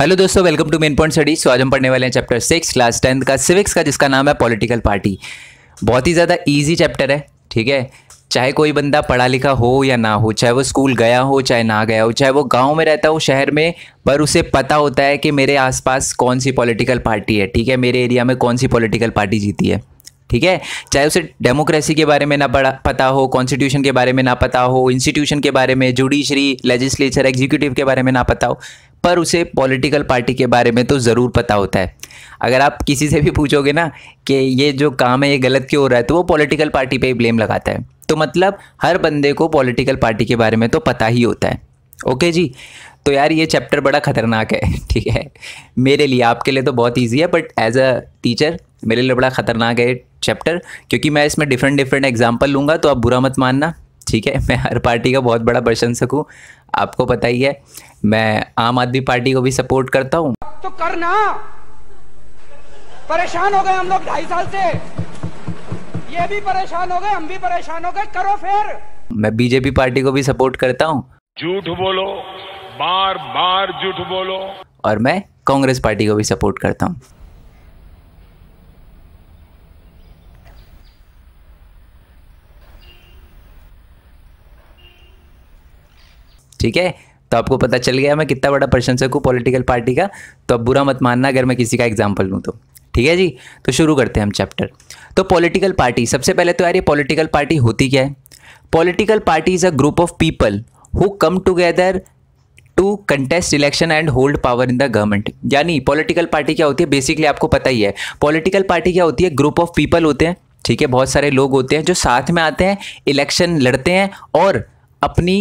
hello दोस्तों welcome to main point study so आज हम पढ़ने वाले हैं चैप्टर सिक्स क्लास टेंथ का सिविक्स का जिसका नाम है पॉलिटिकल पार्टी बहुत ही ज़्यादा ईजी चैप्टर है ठीक है चाहे कोई बंदा पढ़ा लिखा हो या ना हो चाहे वो स्कूल गया हो चाहे ना गया हो चाहे वो गांव में रहता हो शहर में पर उसे पता होता है कि मेरे आसपास कौन सी पॉलिटिकल पार्टी है ठीक है मेरे एरिया में कौन सी पॉलिटिकल पार्टी जीती है ठीक है चाहे उसे डेमोक्रेसी के बारे में ना पड़ा पता हो कॉन्स्टिट्यूशन के बारे में ना पता हो इंस्टीट्यूशन के बारे में जुडिशरी लेजिस्लेचर एग्जीक्यूटिव के बारे में ना पता हो पर उसे पॉलिटिकल पार्टी के बारे में तो ज़रूर पता होता है अगर आप किसी से भी पूछोगे ना कि ये जो काम है ये गलत क्यों हो रहा है तो वो पॉलिटिकल पार्टी पे ही ब्लेम लगाता है तो मतलब हर बंदे को पॉलिटिकल पार्टी के बारे में तो पता ही होता है ओके जी तो यार ये चैप्टर बड़ा ख़तरनाक है ठीक है मेरे लिए आपके लिए तो बहुत ईजी है बट एज अ टीचर मेरे लिए बड़ा ख़तरनाक है चैप्टर क्योंकि मैं इसमें डिफरेंट डिफरेंट एग्जाम्पल लूँगा तो आप बुरा मत मानना ठीक है मैं हर पार्टी का बहुत बड़ा प्रशंसक हूँ आपको पता ही है मैं आम आदमी पार्टी को भी सपोर्ट करता हूँ तो करना परेशान हो गए हम लोग ढाई साल से ये भी परेशान हो गए हम भी परेशान हो गए करो फिर मैं बीजेपी पार्टी को भी सपोर्ट करता हूँ झूठ बोलो बार बार झूठ बोलो और मैं कांग्रेस पार्टी को भी सपोर्ट करता हूँ ठीक है तो आपको पता चल गया मैं कितना बड़ा प्रशंसक हूँ पॉलिटिकल पार्टी का तो अब बुरा मत मानना अगर मैं किसी का एग्जाम्पल लूँ तो ठीक है जी तो शुरू करते हैं हम चैप्टर तो पॉलिटिकल पार्टी सबसे पहले तो यार ये पॉलिटिकल पार्टी होती क्या है political party is a group of people who come together to contest election and hold power in the government यानी पॉलिटिकल पार्टी क्या होती है बेसिकली आपको पता ही है पॉलिटिकल पार्टी क्या होती है ग्रुप ऑफ पीपल होते हैं ठीक है बहुत सारे लोग होते हैं जो साथ में आते हैं इलेक्शन लड़ते हैं और अपनी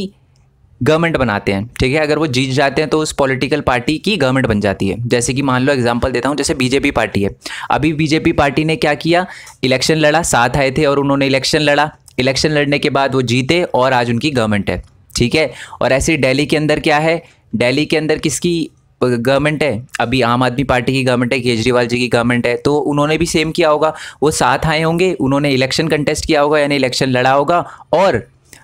गवर्नमेंट बनाते हैं ठीक है अगर वो जीत जाते हैं तो उस पॉलिटिकल पार्टी की गवर्नमेंट बन जाती है जैसे कि मान लो एग्जांपल देता हूँ जैसे बीजेपी पार्टी है अभी बीजेपी पार्टी ने क्या किया इलेक्शन लड़ा साथ आए थे और उन्होंने इलेक्शन लड़ा इलेक्शन लड़ने के बाद वो जीते और आज उनकी गवर्नमेंट है ठीक है और ऐसे डेली के अंदर क्या है डेली के अंदर किसकी गवर्नमेंट है अभी आम आदमी पार्टी की गवर्नमेंट है केजरीवाल जी की गवर्नमेंट है तो उन्होंने भी सेम किया होगा वो साथ आए होंगे उन्होंने इलेक्शन कंटेस्ट किया होगा यानी इलेक्शन लड़ा होगा और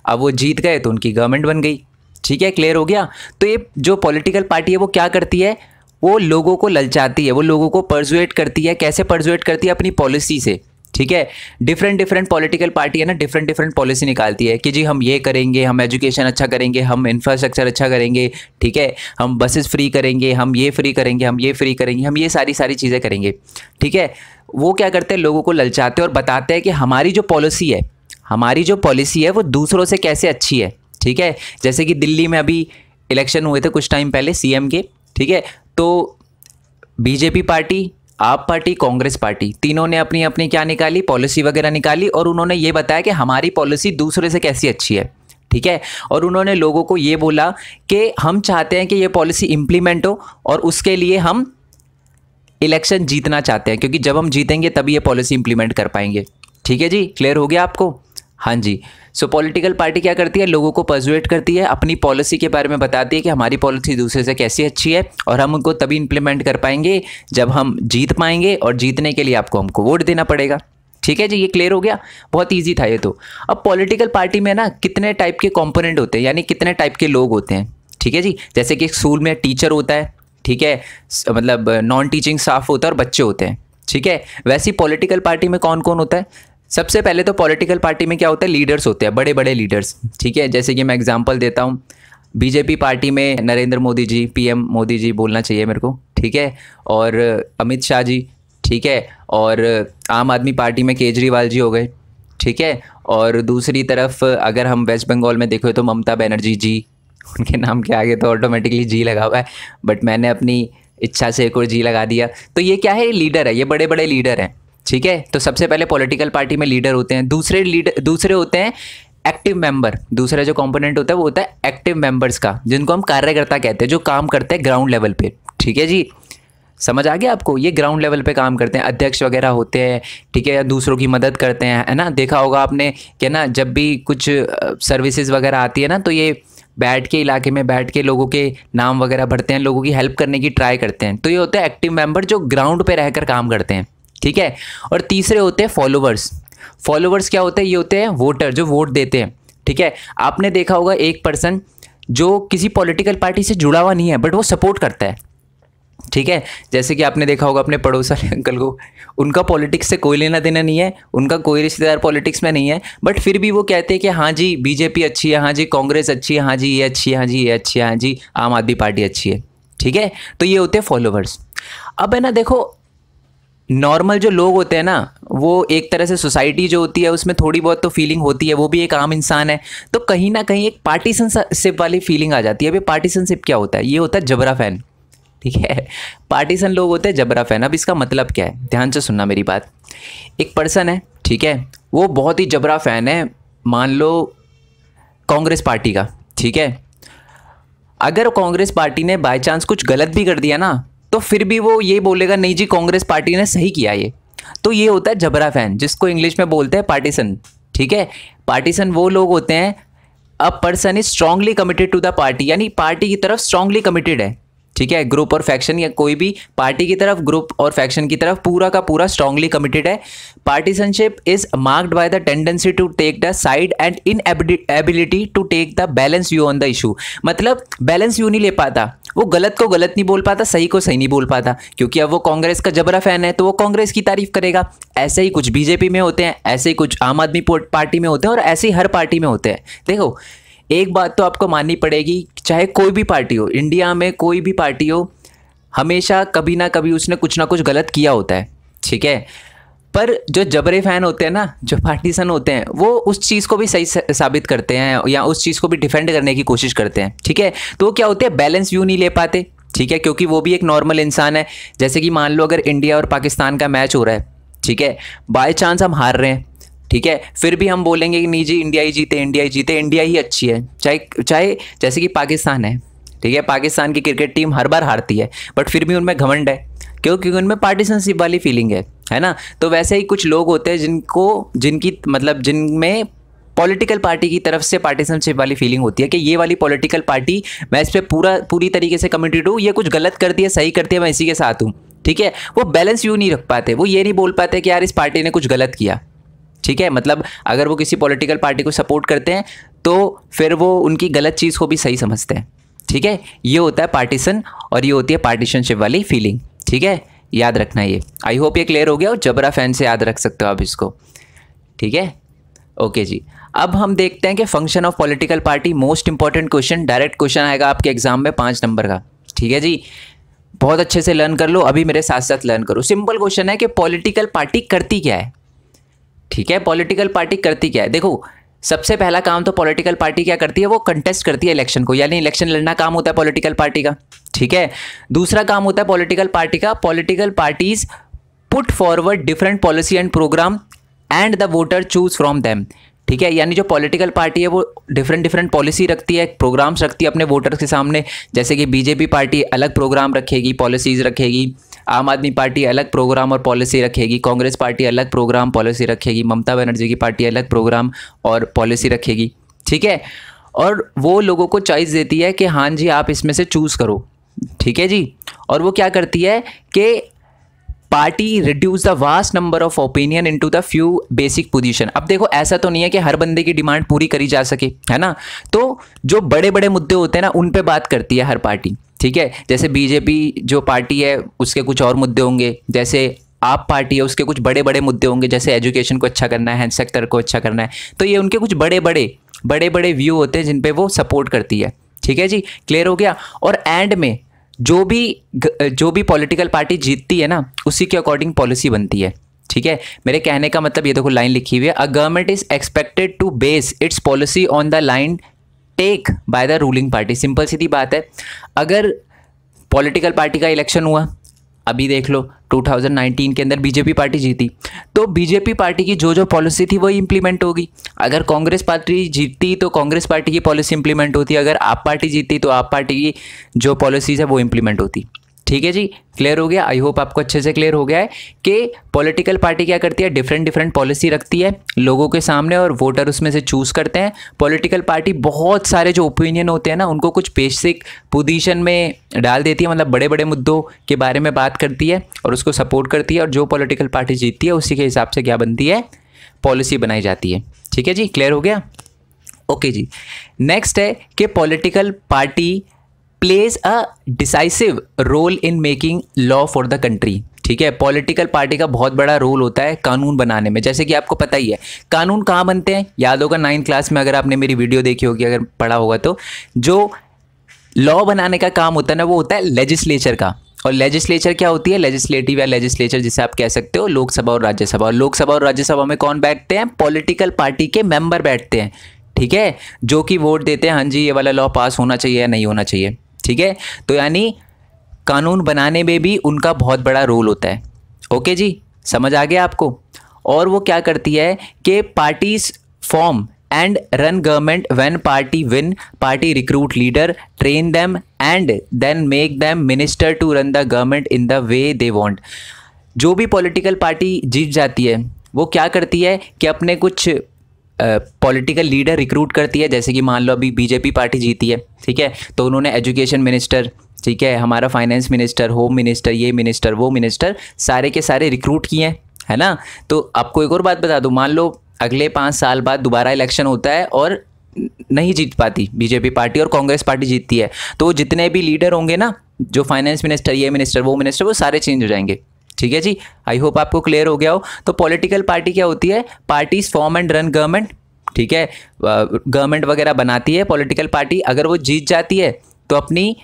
अब वो जीत गए तो उनकी गवर्नमेंट बन गई ठीक है क्लियर हो गया तो ये जो पॉलिटिकल पार्टी है वो क्या करती है वो लोगों को ललचाती है वो लोगों को परजुएट करती है कैसे परजुएट करती है अपनी पॉलिसी से ठीक है डिफरेंट डिफरेंट पॉलिटिकल पार्टी है ना डिफरेंट डिफरेंट पॉलिसी निकालती है कि जी हम ये करेंगे हम एजुकेशन अच्छा करेंगे हम इंफ्रास्ट्रक्चर अच्छा करेंगे ठीक है हम बसेस फ्री करेंगे हम ये फ्री करेंगे हम ये फ्री करेंगे हम ये सारी सारी चीज़ें करेंगे ठीक है वो क्या करते हैं लोगों को ललचाते हैं और बताते हैं कि हमारी जो पॉलिसी है हमारी जो पॉलिसी है वो दूसरों से कैसे अच्छी है ठीक है जैसे कि दिल्ली में अभी इलेक्शन हुए थे कुछ टाइम पहले सीएम के ठीक है तो BJP party AAP party Congress party तीनों ने अपनी अपनी क्या निकाली पॉलिसी वगैरह निकाली और उन्होंने ये बताया कि हमारी पॉलिसी दूसरे से कैसी अच्छी है ठीक है और उन्होंने लोगों को ये बोला कि हम चाहते हैं कि ये पॉलिसी इम्प्लीमेंट हो और उसके लिए हम इलेक्शन जीतना चाहते हैं क्योंकि जब हम जीतेंगे तभी ये पॉलिसी इम्प्लीमेंट कर पाएंगे ठीक है जी क्लियर हो गया आपको हाँ जी सो पॉलिटिकल पार्टी क्या करती है लोगों को पर्जुएट करती है अपनी पॉलिसी के बारे में बताती है कि हमारी पॉलिसी दूसरे से कैसी अच्छी है और हम उनको तभी इम्प्लीमेंट कर पाएंगे जब हम जीत पाएंगे और जीतने के लिए आपको हमको वोट देना पड़ेगा ठीक है जी ये क्लियर हो गया बहुत ईजी था ये तो अब पॉलिटिकल पार्टी में ना कितने टाइप के कॉम्पोनेंट होते हैं यानी कितने टाइप के लोग होते हैं ठीक है जी जैसे कि स्कूल में टीचर होता है ठीक है मतलब नॉन टीचिंग स्टाफ होता है और बच्चे होते हैं ठीक है वैसी पॉलिटिकल पार्टी में कौन कौन होता है सबसे पहले तो पॉलिटिकल पार्टी में क्या होता है लीडर्स होते हैं बड़े बड़े लीडर्स ठीक है जैसे कि मैं एग्जांपल देता हूँ बीजेपी पार्टी में नरेंद्र मोदी जी पीएम मोदी जी बोलना चाहिए मेरे को ठीक है और अमित शाह जी ठीक है और आम आदमी पार्टी में केजरीवाल जी हो गए ठीक है और दूसरी तरफ अगर हम वेस्ट बंगाल में देखो तो ममता बनर्जी जी उनके नाम के आगे तो ऑटोमेटिकली जी लगा हुआ है बट मैंने अपनी इच्छा से एक और जी लगा दिया तो ये क्या है लीडर है ये बड़े बड़े लीडर हैं ठीक है तो सबसे पहले पॉलिटिकल पार्टी में लीडर होते हैं दूसरे लीडर दूसरे होते हैं एक्टिव मेंबर दूसरा जो कंपोनेंट होता है वो होता है एक्टिव मेंबर्स का जिनको हम कार्यकर्ता कहते हैं जो काम करते हैं ग्राउंड लेवल पे ठीक है जी समझ आ गया आपको ये ग्राउंड लेवल पे काम करते हैं अध्यक्ष वगैरह होते हैं ठीक है या दूसरों की मदद करते हैं है ना देखा होगा आपने कि ना जब भी कुछ सर्विसेज वगैरह आती है ना तो ये बैठ के इलाके में बैठ के लोगों के नाम वगैरह भरते हैं लोगों की हेल्प करने की ट्राई करते हैं तो ये होता है एक्टिव मेंबर जो ग्राउंड पे रहकर काम करते हैं ठीक है और तीसरे होते हैं फॉलोवर्स फॉलोवर्स क्या होते हैं ये होते हैं वोटर जो वोट देते हैं ठीक है आपने देखा होगा एक पर्सन जो किसी पॉलिटिकल पार्टी से जुड़ा हुआ नहीं है बट वो सपोर्ट करता है ठीक है जैसे कि आपने देखा होगा अपने पड़ोस वाले अंकल को उनका पॉलिटिक्स से कोई लेना देना नहीं है उनका कोई रिश्तेदार पॉलिटिक्स में नहीं है बट फिर भी वो कहते हैं कि हाँ जी बीजेपी अच्छी है हाँ जी कांग्रेस अच्छी है हाँ जी ये अच्छी है हाँ जी ये अच्छी है हाँ जी आम आदमी पार्टी अच्छी है ठीक है तो ये होते हैं फॉलोवर्स अब है ना देखो नॉर्मल जो लोग होते हैं ना वो एक तरह से सोसाइटी जो होती है उसमें थोड़ी बहुत तो फीलिंग होती है वो भी एक आम इंसान है तो कहीं ना कहीं एक पार्टीसनशिप वाली फीलिंग आ जाती है अभी ये पार्टीसनशिप क्या होता है ये होता है जबरा फैन ठीक है पार्टीसन लोग होते हैं जबरा फैन अब इसका मतलब क्या है ध्यान से सुनना मेरी बात एक पर्सन है ठीक है वो बहुत ही जबरा फैन है मान लो कांग्रेस पार्टी का ठीक है अगर कांग्रेस पार्टी ने बाय चांस कुछ गलत भी कर दिया ना तो फिर भी वो ये बोलेगा नहीं जी कांग्रेस पार्टी ने सही किया ये तो ये होता है जबरा फैन जिसको इंग्लिश में बोलते हैं पार्टीसन ठीक है पार्टीसन वो लोग होते हैं a person is strongly committed to the party यानी पार्टी की तरफ स्ट्रांगली कमिटेड है ठीक है ग्रुप और फैक्शन या कोई भी पार्टी की तरफ ग्रुप और फैक्शन की तरफ पूरा का पूरा स्ट्रांगली कमिटेड है partisanship is marked by the tendency to take the side and inability to take the balance view on the issue मतलब बैलेंस व्यू नहीं ले पाता वो गलत को गलत नहीं बोल पाता सही को सही नहीं बोल पाता क्योंकि अब वो कांग्रेस का जबरा फैन है तो वो कांग्रेस की तारीफ करेगा ऐसे ही कुछ बीजेपी में होते हैं ऐसे ही कुछ आम आदमी पार्टी में होते हैं और ऐसे ही हर पार्टी में होते हैं देखो एक बात तो आपको माननी पड़ेगी चाहे कोई भी पार्टी हो इंडिया में कोई भी पार्टी हो हमेशा कभी ना कभी उसने कुछ ना कुछ गलत किया होता है ठीक है पर जो जबरे फैन होते हैं ना जो पार्टीसन होते हैं वो उस चीज़ को भी सही साबित करते हैं या उस चीज़ को भी डिफेंड करने की कोशिश करते हैं ठीक है तो क्या होते हैं बैलेंस व्यू नहीं ले पाते ठीक है क्योंकि वो भी एक नॉर्मल इंसान है जैसे कि मान लो अगर इंडिया और पाकिस्तान का मैच हो रहा है ठीक है बाई चांस हम हार रहे हैं ठीक है फिर भी हम बोलेंगे कि जी इंडिया ही जीते इंडिया ही जीते इंडिया ही अच्छी है चाहे चाहे जैसे कि पाकिस्तान है ठीक है पाकिस्तान की क्रिकेट टीम हर बार हारती है बट फिर भी उनमें घमंड है क्यों क्योंकि उनमें पार्टीशनशिप वाली फीलिंग है है ना तो वैसे ही कुछ लोग होते हैं जिनको जिनकी मतलब जिनमें पॉलिटिकल पार्टी की तरफ से पार्टीशनशिप वाली फीलिंग होती है कि ये वाली पॉलिटिकल पार्टी मैं इस पर पूरा पूरी तरीके से कमिटेड हूँ ये कुछ गलत करती है सही करती है मैं इसी के साथ हूँ ठीक है वो बैलेंस व्यू नहीं रख पाते वो ये नहीं बोल पाते कि यार इस पार्टी ने कुछ गलत किया ठीक है मतलब अगर वो किसी पॉलिटिकल पार्टी को सपोर्ट करते हैं तो फिर वो उनकी गलत चीज़ को भी सही समझते हैं ठीक है ये होता है पार्टीशन और ये होती है पार्टीशनशिप वाली फीलिंग ठीक है याद रखना ये आई होप ये क्लियर हो गया और जबरा फैन से याद रख सकते हो आप इसको ठीक है ओके जी अब हम देखते हैं कि function of political party most important question direct question आएगा आपके एग्जाम में पाँच नंबर का ठीक है जी बहुत अच्छे से लर्न कर लो अभी मेरे साथ साथ लर्न करो सिंपल क्वेश्चन है कि पॉलिटिकल पार्टी करती क्या है ठीक है पॉलिटिकल पार्टी करती क्या है देखो सबसे पहला काम तो पॉलिटिकल पार्टी क्या करती है वो कंटेस्ट करती है इलेक्शन को यानी इलेक्शन लड़ना काम होता है पॉलिटिकल पार्टी का ठीक है दूसरा काम होता है पॉलिटिकल पार्टी का political parties put forward different policy and programme and the voter choose from them ठीक है यानी जो पॉलिटिकल पार्टी है वो डिफरेंट डिफरेंट पॉलिसी रखती है प्रोग्राम्स रखती है अपने वोटर्स के सामने जैसे कि बीजेपी पार्टी अलग प्रोग्राम रखेगी पॉलिसीज़ रखेगी आम आदमी पार्टी अलग प्रोग्राम और पॉलिसी रखेगी कांग्रेस पार्टी अलग प्रोग्राम पॉलिसी रखेगी ममता बनर्जी की पार्टी अलग प्रोग्राम और पॉलिसी रखेगी ठीक है और वो लोगों को चॉइस देती है कि हाँ जी आप इसमें से चूज़ करो ठीक है जी और वो क्या करती है कि party reduce the vast number of opinion into the few basic position अब देखो ऐसा तो नहीं है कि हर बंदे की डिमांड पूरी करी जा सके है ना तो जो बड़े बड़े मुद्दे होते हैं ना उन पे बात करती है हर पार्टी ठीक है जैसे बीजेपी जो पार्टी है उसके कुछ और मुद्दे होंगे जैसे आप पार्टी है उसके कुछ बड़े बड़े मुद्दे होंगे जैसे एजुकेशन को अच्छा करना है हेल्थ सेक्टर को अच्छा करना है तो ये उनके कुछ बड़े बड़े बड़े बड़े व्यू होते हैं जिन पे वो सपोर्ट करती है ठीक है जी क्लियर हो गया और एंड में जो भी जो भी पॉलिटिकल पार्टी जीतती है ना उसी के अकॉर्डिंग पॉलिसी बनती है ठीक है मेरे कहने का मतलब ये देखो लाइन लिखी हुई है a government is expected to base its policy on the line take by the ruling party simple सीधी बात है अगर पॉलिटिकल पार्टी का इलेक्शन हुआ अभी देख लो 2019 के अंदर बीजेपी पार्टी जीती तो बीजेपी पार्टी की जो जो पॉलिसी थी वही इंप्लीमेंट होगी अगर कांग्रेस पार्टी जीतती तो कांग्रेस पार्टी की पॉलिसी इंप्लीमेंट होती अगर आप पार्टी जीतती तो आप पार्टी की जो पॉलिसीज़ है वो इंप्लीमेंट होती ठीक है जी क्लियर हो गया आई होप आपको अच्छे से क्लियर हो गया है कि पॉलिटिकल पार्टी क्या करती है डिफरेंट डिफरेंट पॉलिसी रखती है लोगों के सामने और वोटर उसमें से चूज़ करते हैं पॉलिटिकल पार्टी बहुत सारे जो ओपिनियन होते हैं ना उनको कुछ बेसिक पोजीशन में डाल देती है मतलब बड़े बड़े मुद्दों के बारे में बात करती है और उसको सपोर्ट करती है और जो पॉलिटिकल पार्टी जीतती है उसी के हिसाब से क्या बनती है पॉलिसी बनाई जाती है ठीक है जी क्लियर हो गया ओके जी नेक्स्ट है कि political party plays a decisive role in making law for the country ठीक है पॉलिटिकल पार्टी का बहुत बड़ा रोल होता है कानून बनाने में जैसे कि आपको पता ही है कानून कहाँ बनते हैं याद होगा नाइन्थ क्लास में अगर आपने मेरी वीडियो देखी होगी अगर पढ़ा होगा तो जो लॉ बनाने का काम होता है ना वो होता है लेजिस्लेचर का और लेजिस्लेचर क्या होती है लेजिस्लेटिव या लेजिस्लेचर जिसे आप कह सकते हो लोकसभा और राज्यसभा और लोकसभा और राज्यसभा में कौन बैठते हैं पॉलिटिकल पार्टी के मेंबर बैठते हैं ठीक है जो कि वोट देते हैं हाँ जी ये वाला लॉ पास होना चाहिए या नहीं होना चाहिए ठीक है तो यानी कानून बनाने में भी उनका बहुत बड़ा रोल होता है ओके जी समझ आ गया आपको और वो क्या करती है कि parties form and run government when party win party recruit leader train them and then make them minister to run the government in the way they want जो भी पॉलिटिकल पार्टी जीत जाती है वो क्या करती है कि अपने कुछ पॉलिटिकल लीडर रिक्रूट करती है जैसे कि मान लो अभी बीजेपी पार्टी जीती है ठीक है तो उन्होंने एजुकेशन मिनिस्टर ठीक है हमारा फाइनेंस मिनिस्टर होम मिनिस्टर ये मिनिस्टर वो मिनिस्टर सारे के सारे रिक्रूट किए हैं है ना तो आपको एक और बात बता दूँ मान लो अगले पाँच साल बाद दोबारा इलेक्शन होता है और नहीं जीत पाती बीजेपी पार्टी और कांग्रेस पार्टी जीतती है तो जितने भी लीडर होंगे ना जो फाइनेंस मिनिस्टर ये मिनिस्टर वो मिनिस्टर वो सारे चेंज हो जाएंगे ठीक है जी आई होप आपको क्लियर हो गया हो तो पॉलिटिकल पार्टी क्या होती है parties form and run government ठीक है गवर्नमेंट वगैरह बनाती है पॉलिटिकल पार्टी अगर वो जीत जाती है तो अपनी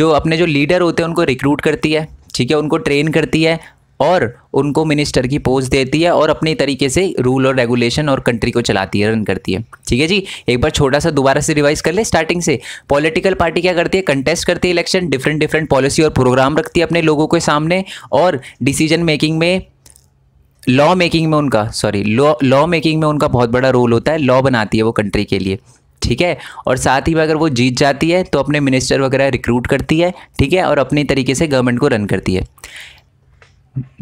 जो अपने जो लीडर होते हैं उनको रिक्रूट करती है ठीक है उनको ट्रेन करती है और उनको मिनिस्टर की पोस्ट देती है और अपने तरीके से रूल और रेगुलेशन और कंट्री को चलाती है रन करती है ठीक है जी एक बार छोटा सा दोबारा से रिवाइज कर ले स्टार्टिंग से पॉलिटिकल पार्टी क्या करती है कंटेस्ट करती है इलेक्शन डिफरेंट डिफरेंट पॉलिसी और प्रोग्राम रखती है अपने लोगों के सामने और डिसीजन मेकिंग में लॉ मेकिंग में उनका सॉरी लॉ लॉ मेकिंग में उनका बहुत बड़ा रोल होता है लॉ बनाती है वो कंट्री के लिए ठीक है और साथ ही में अगर वो जीत जाती है तो अपने मिनिस्टर वगैरह रिक्रूट करती है ठीक है और अपने तरीके से गवर्नमेंट को रन करती है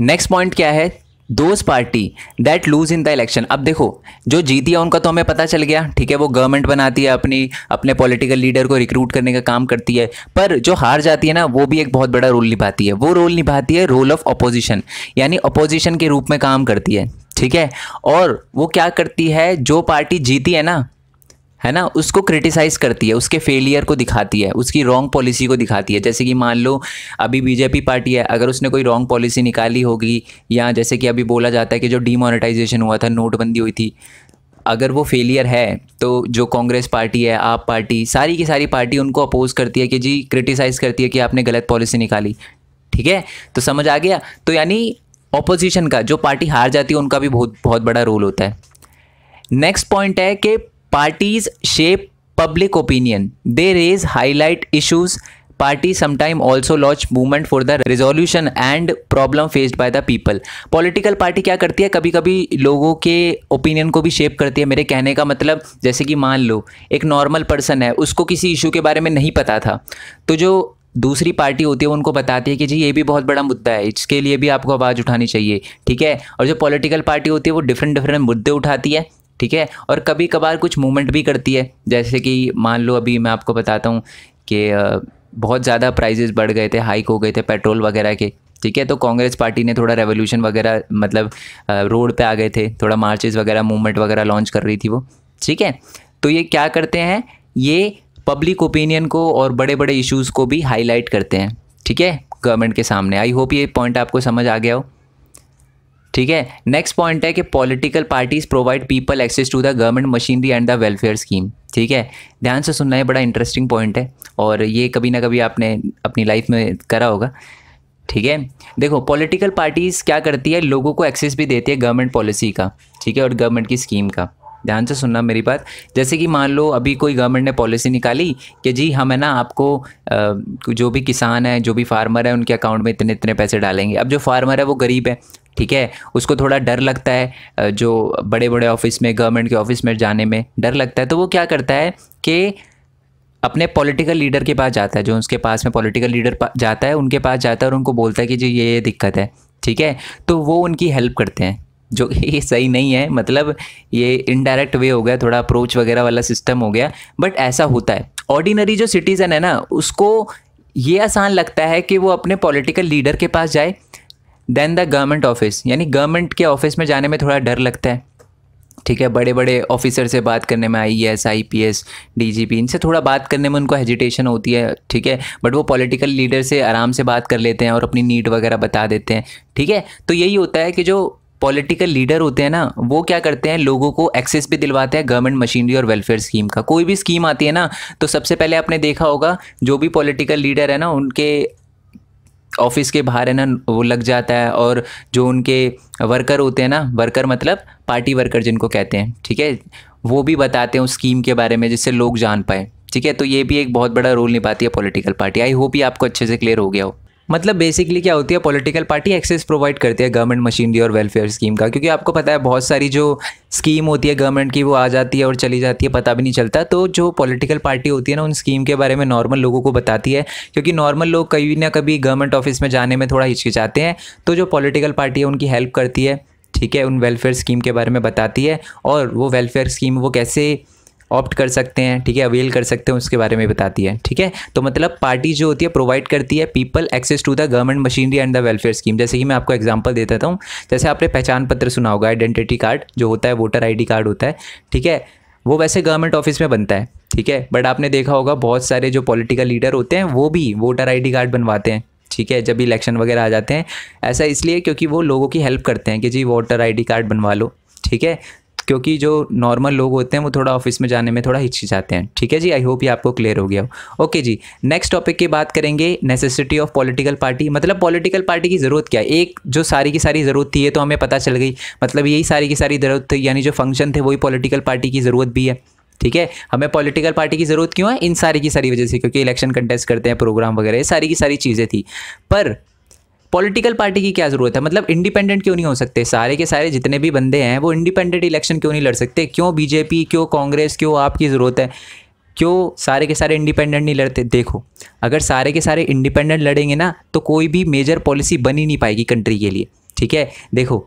नेक्स्ट पॉइंट क्या है those party that lose in the election अब देखो जो जीती है उनका तो हमें पता चल गया ठीक है वो गवर्नमेंट बनाती है अपनी अपने पॉलिटिकल लीडर को रिक्रूट करने का काम करती है पर जो हार जाती है ना वो भी एक बहुत बड़ा रोल निभाती है वो रोल निभाती है रोल ऑफ अपोजिशन यानी अपोजिशन के रूप में काम करती है ठीक है और वो क्या करती है जो पार्टी जीती है ना है ना उसको क्रिटिसाइज करती है उसके फेलियर को दिखाती है उसकी रॉन्ग पॉलिसी को दिखाती है जैसे कि मान लो अभी बीजेपी पार्टी है अगर उसने कोई रॉन्ग पॉलिसी निकाली होगी या जैसे कि अभी बोला जाता है कि जो डीमोनेटाइजेशन हुआ था नोटबंदी हुई थी अगर वो फेलियर है तो जो कांग्रेस पार्टी है आप पार्टी सारी की सारी पार्टी उनको अपोज करती है कि जी क्रिटिसाइज़ करती है कि आपने गलत पॉलिसी निकाली ठीक है तो समझ आ गया तो यानी ऑपोजिशन का जो पार्टी हार जाती है उनका भी बहुत बहुत बड़ा रोल होता है नेक्स्ट पॉइंट है कि parties shape public opinion they raise highlight issues party sometime also launch movement for the resolution and problem faced by the people political party क्या करती है कभी कभी लोगों के ओपिनियन को भी शेप करती है मेरे कहने का मतलब जैसे कि मान लो एक नॉर्मल पर्सन है उसको किसी इशू के बारे में नहीं पता था तो जो दूसरी पार्टी होती है उनको बताती है कि जी ये भी बहुत बड़ा मुद्दा है इसके लिए भी आपको आवाज़ उठानी चाहिए ठीक है और जो पॉलिटिकल पार्टी होती है वो डिफरेंट डिफरेंट मुद्दे उठाती है ठीक है और कभी कभार कुछ मूवमेंट भी करती है जैसे कि मान लो अभी मैं आपको बताता हूँ कि बहुत ज़्यादा प्राइजेस बढ़ गए थे हाइक हो गए थे पेट्रोल वगैरह के ठीक है तो कांग्रेस पार्टी ने थोड़ा रेवोल्यूशन वगैरह मतलब रोड पे आ गए थे थोड़ा मार्चेस वगैरह मूवमेंट वगैरह लॉन्च कर रही थी वो ठीक है तो ये क्या करते हैं ये पब्लिक ओपिनियन को और बड़े बड़े इश्यूज़ को भी हाईलाइट करते हैं ठीक है गवर्नमेंट के सामने आई होप ये पॉइंट आपको समझ आ गया हो ठीक है नेक्स्ट पॉइंट है कि political parties provide people access to the government machinery and the welfare scheme ठीक है ध्यान से सुनना है बड़ा इंटरेस्टिंग पॉइंट है और ये कभी ना कभी आपने अपनी लाइफ में करा होगा ठीक है देखो पॉलिटिकल पार्टीज़ क्या करती है लोगों को एक्सेस भी देती है गवर्नमेंट पॉलिसी का ठीक है और गवर्नमेंट की स्कीम का ध्यान से सुनना मेरी बात जैसे कि मान लो अभी कोई गवर्नमेंट ने पॉलिसी निकाली कि जी हम है ना आपको जो भी किसान है जो भी फार्मर है उनके अकाउंट में इतने इतने पैसे डालेंगे अब जो फार्मर है वो गरीब है ठीक है उसको थोड़ा डर लगता है जो बड़े बड़े ऑफिस में गवर्नमेंट के ऑफिस में जाने में डर लगता है तो वो क्या करता है कि अपने पॉलिटिकल लीडर के पास जाता है जो उसके पास में पॉलिटिकल लीडर जाता है उनके पास जाता है और उनको बोलता है कि जी ये ये दिक्कत है ठीक है तो वो उनकी हेल्प करते हैं जो ये सही नहीं है मतलब ये इनडायरेक्ट वे हो गया थोड़ा अप्रोच वगैरह वाला सिस्टम हो गया बट ऐसा होता है ऑर्डिनरी जो सिटीज़न है ना उसको ये आसान लगता है कि वो अपने पॉलिटिकल लीडर के पास जाए देन द गवर्नमेंट ऑफिस यानी गवर्नमेंट के ऑफिस में जाने में थोड़ा डर लगता है ठीक है बड़े बड़े ऑफिसर से बात करने में I S I P S D G P इनसे थोड़ा बात करने में उनको हेजिटेशन होती है ठीक है बट वो पॉलिटिकल लीडर से आराम से बात कर लेते हैं और अपनी नीड वगैरह बता देते हैं ठीक है तो यही होता है कि जो पॉलिटिकल लीडर होते हैं ना वो क्या करते हैं लोगों को एक्सेस भी दिलवाते हैं गवर्नमेंट मशीनरी और वेलफेयर स्कीम का कोई भी स्कीम आती है ना तो सबसे पहले आपने देखा होगा जो भी पॉलिटिकल लीडर है ना उनके ऑफिस के बाहर है ना वो लग जाता है और जो उनके वर्कर होते हैं ना वर्कर मतलब पार्टी वर्कर जिनको कहते हैं ठीक है वो भी बताते हैं उस स्कीम के बारे में जिससे लोग जान पाए ठीक है तो ये भी एक बहुत बड़ा रोल निभाती है पॉलिटिकल पार्टी आई होप ये आपको अच्छे से क्लियर हो गया हो मतलब बेसिकली क्या होती है पॉलिटिकल पार्टी एक्सेस प्रोवाइड करती है गवर्नमेंट मशीनरी और वेलफेयर स्कीम का क्योंकि आपको पता है बहुत सारी जो स्कीम होती है गवर्नमेंट की वो आ जाती है और चली जाती है पता भी नहीं चलता तो जो पॉलिटिकल पार्टी होती है ना उन स्कीम के बारे में नॉर्मल लोगों को बताती है क्योंकि नॉर्मल लोग कभी ना कभी गवर्नमेंट ऑफिस में जाने में थोड़ा हिचकिचाते हैं तो जो पॉलिटिकल पार्टी है उनकी हेल्प करती है ठीक है उन वेलफेयर स्कीम के बारे में बताती है और वो वेलफेयर स्कीम वो कैसे ऑप्ट कर सकते हैं ठीक है अवेल कर सकते हैं उसके बारे में बताती है ठीक है तो मतलब पार्टी जो होती है प्रोवाइड करती है people access to the government machinery and the welfare scheme जैसे कि मैं आपको एग्जाम्पल देता था हूँ जैसे आपने पहचान पत्र सुना होगा आइडेंटिटी कार्ड जो होता है वोटर आई कार्ड होता है ठीक है वो वैसे गवर्नमेंट ऑफिस में बनता है ठीक है बट आपने देखा होगा बहुत सारे जो पॉलिटिकल लीडर होते हैं वो भी वोटर आईडी कार्ड बनवाते हैं ठीक है जब इलेक्शन वगैरह आ जाते हैं ऐसा इसलिए क्योंकि वो लोगों की हेल्प करते हैं कि जी वोटर आईडी कार्ड बनवा लो ठीक है क्योंकि जो नॉर्मल लोग होते हैं वो थोड़ा ऑफिस में जाने में थोड़ा हिचकिचाते हैं ठीक है जी आई होप ये आपको क्लियर हो गया हो ओके जी नेक्स्ट टॉपिक की बात करेंगे नेसेसिटी ऑफ पॉलिटिकल पार्टी मतलब पॉलिटिकल पार्टी की ज़रूरत क्या एक जो सारी की सारी ज़रूरत थी ये तो हमें पता चल गई मतलब यही सारी की सारी ज़रूरत थी यानी जो फंक्शन थे वही पॉलिटिकल पार्टी की ज़रूरत भी है ठीक है हमें पॉलिटिकल पार्टी की ज़रूरत क्यों है इन सारी की सारी वजह से क्योंकि इलेक्शन कंटेस्ट करते हैं प्रोग्राम वगैरह ये सारी की सारी चीज़ें थी पर पॉलिटिकल पार्टी की क्या ज़रूरत है मतलब इंडिपेंडेंट क्यों नहीं हो सकते सारे के सारे जितने भी बंदे हैं वो इंडिपेंडेंट इलेक्शन क्यों नहीं लड़ सकते क्यों बीजेपी क्यों कांग्रेस क्यों आपकी ज़रूरत है क्यों सारे के सारे इंडिपेंडेंट नहीं लड़ते देखो अगर सारे के सारे इंडिपेंडेंट लड़ेंगे ना तो कोई भी मेजर पॉलिसी बन ही नहीं पाएगी कंट्री के लिए ठीक है देखो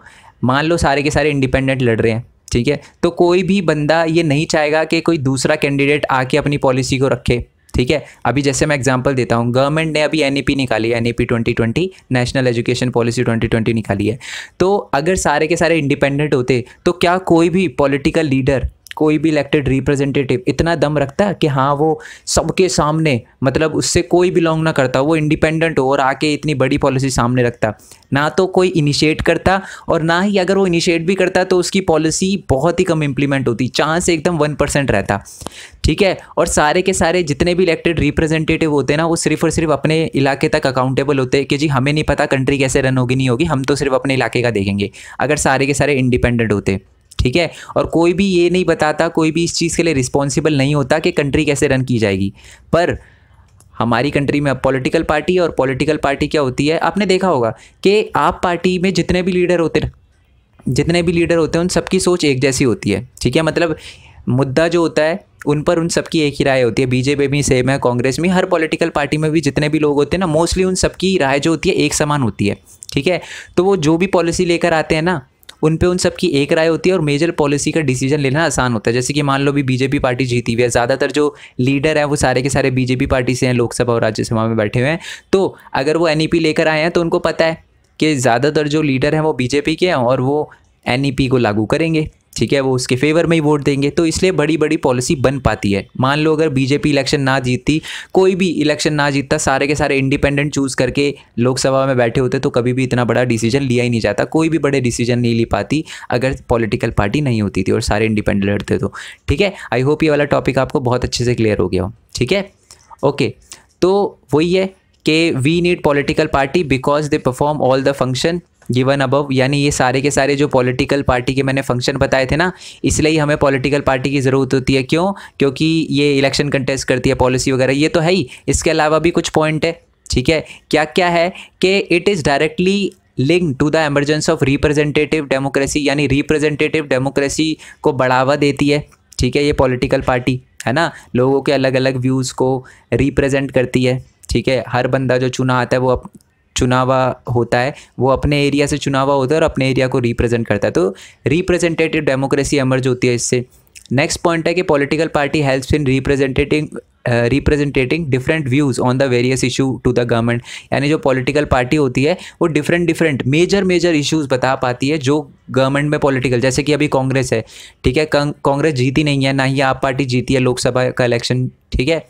मान लो सारे के सारे इंडिपेंडेंट लड़ रहे हैं ठीक है तो कोई भी बंदा ये नहीं चाहेगा कि कोई दूसरा कैंडिडेट आके अपनी पॉलिसी को रखे ठीक है अभी जैसे मैं एग्जांपल देता हूँ गवर्नमेंट ने अभी एन निकाली है N E national education policy 2020 निकाली है तो अगर सारे के सारे इंडिपेंडेंट होते तो क्या कोई भी पॉलिटिकल लीडर कोई भी इलेक्टेड रिप्रेजेंटेटिव इतना दम रखता है कि हाँ वो सबके सामने मतलब उससे कोई बिलोंग ना करता वो इंडिपेंडेंट हो और आके इतनी बड़ी पॉलिसी सामने रखता ना तो कोई इनिशिएट करता और ना ही अगर वो इनिशिएट भी करता तो उसकी पॉलिसी बहुत ही कम इम्प्लीमेंट होती चांस एकदम वन परसेंट रहता ठीक है और सारे के सारे जितने भी इलेक्टेड रिप्रेजेंटेटिव होते हैं ना वो सिर्फ और सिर्फ अपने इलाके तक अकाउंटेबल होते कि जी हमें नहीं पता कंट्री कैसे रन होगी नहीं होगी हम तो सिर्फ अपने इलाके का देखेंगे अगर सारे के सारे इंडिपेंडेंट होते ठीक है और कोई भी ये नहीं बताता कोई भी इस चीज़ के लिए रिस्पॉन्सिबल नहीं होता कि कंट्री कैसे रन की जाएगी पर हमारी कंट्री में अब पॉलिटिकल पार्टी और पॉलिटिकल पार्टी क्या होती है आपने देखा होगा कि आप पार्टी में जितने भी लीडर होते हैं जितने भी लीडर होते हैं उन सबकी सोच एक जैसी होती है ठीक है मतलब मुद्दा जो होता है उन पर उन सबकी एक ही राय होती है बीजेपी में सेम है कांग्रेस में हर पॉलिटिकल पार्टी में भी जितने भी लोग होते हैं ना मोस्टली उन सबकी राय जो होती है एक समान होती है ठीक है तो वो जो भी पॉलिसी लेकर आते हैं ना उन पे उन सब की एक राय होती है और मेजर पॉलिसी का डिसीजन लेना आसान होता है जैसे कि मान लो भी बीजेपी पार्टी जीती हुई है ज़्यादातर जो लीडर हैं वो सारे के सारे बीजेपी पार्टी से हैं लोकसभा और राज्यसभा में बैठे हुए हैं तो अगर वो एन e लेकर आए हैं तो उनको पता है कि ज़्यादातर जो लीडर हैं वो बीजेपी के हैं और वो एन e को लागू करेंगे ठीक है वो उसके फेवर में ही वोट देंगे तो इसलिए बड़ी बड़ी पॉलिसी बन पाती है मान लो अगर बीजेपी इलेक्शन ना जीतती कोई भी इलेक्शन ना जीतता सारे के सारे इंडिपेंडेंट चूज़ करके लोकसभा में बैठे होते तो कभी भी इतना बड़ा डिसीजन लिया ही नहीं जाता कोई भी बड़े डिसीजन नहीं ले पाती अगर पॉलिटिकल पार्टी नहीं होती थी और सारे इंडिपेंडेंट लड़ते तो ठीक है आई होप ये वाला टॉपिक आपको बहुत अच्छे से क्लियर हो गया हो ठीक है ओके तो वही है कि we need political party because they perform all the function given above यानी ये सारे के सारे जो पॉलिटिकल पार्टी के मैंने फंक्शन बताए थे ना इसलिए ही हमें पॉलिटिकल पार्टी की ज़रूरत होती है क्यों क्योंकि ये इलेक्शन कंटेस्ट करती है पॉलिसी वगैरह ये तो है ही इसके अलावा भी कुछ पॉइंट है ठीक है क्या क्या है कि it is directly link to the emergence of representative democracy यानी रिप्रेजेंटेटिव डेमोक्रेसी को बढ़ावा देती है ठीक है ये पॉलिटिकल पार्टी है ना लोगों के अलग अलग व्यूज़ को रिप्रेजेंट करती है ठीक है हर बंदा जो चुना आता है वो चुनावा होता है वो अपने एरिया से चुनावा होता है और अपने एरिया को रिप्रेजेंट करता है तो रिप्रेजेंटेटिव डेमोक्रेसी एमर्ज होती है इससे नेक्स्ट पॉइंट है कि political party helps in representing representing different views on the various issue to the government यानी जो पॉलिटिकल पार्टी होती है वो different different major major issues बता पाती है जो गवर्नमेंट में पॉलिटिकल जैसे कि अभी कांग्रेस है ठीक है कांग्रेस जीती नहीं है ना ही आप पार्टी जीती है लोकसभा का इलेक्शन ठीक है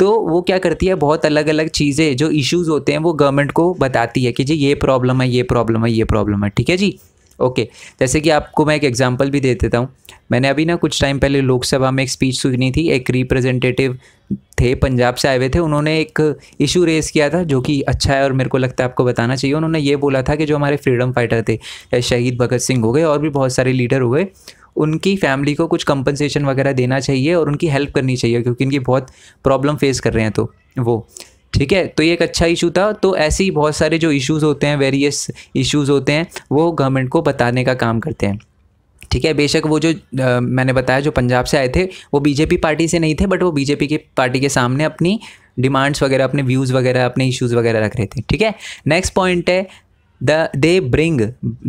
तो वो क्या करती है बहुत अलग अलग चीज़ें जो इश्यूज़ होते हैं वो गवर्नमेंट को बताती है कि जी ये प्रॉब्लम है ये प्रॉब्लम है ये प्रॉब्लम है ठीक है जी ओके जैसे कि आपको मैं एक एग्जांपल भी दे देता हूँ मैंने अभी ना कुछ टाइम पहले लोकसभा में एक स्पीच सुनी थी एक रिप्रेजेंटेटिव थे पंजाब से आए हुए थे उन्होंने एक इशू रेस किया था जो कि अच्छा है और मेरे को लगता है आपको बताना चाहिए उन्होंने ये बोला था कि जो हमारे फ्रीडम फाइटर थे शहीद भगत सिंह हो गए और भी बहुत सारे लीडर हो गए उनकी फैमिली को कुछ कंपनसेशन वगैरह देना चाहिए और उनकी हेल्प करनी चाहिए क्योंकि इनकी बहुत प्रॉब्लम फेस कर रहे हैं तो वो ठीक है तो ये एक अच्छा इशू था तो ऐसे ही बहुत सारे जो इश्यूज़ होते हैं वेरियस इश्यूज़ होते हैं वो गवर्नमेंट को बताने का काम करते हैं ठीक है बेशक वो जो आ, मैंने बताया जो पंजाब से आए थे वो बीजेपी पार्टी से नहीं थे बट वो बीजेपी के पार्टी के सामने अपनी डिमांड्स वगैरह अपने व्यूज़ वगैरह अपने इश्यूज़ वगैरह रख रहे थे ठीक है नेक्स्ट पॉइंट है the they bring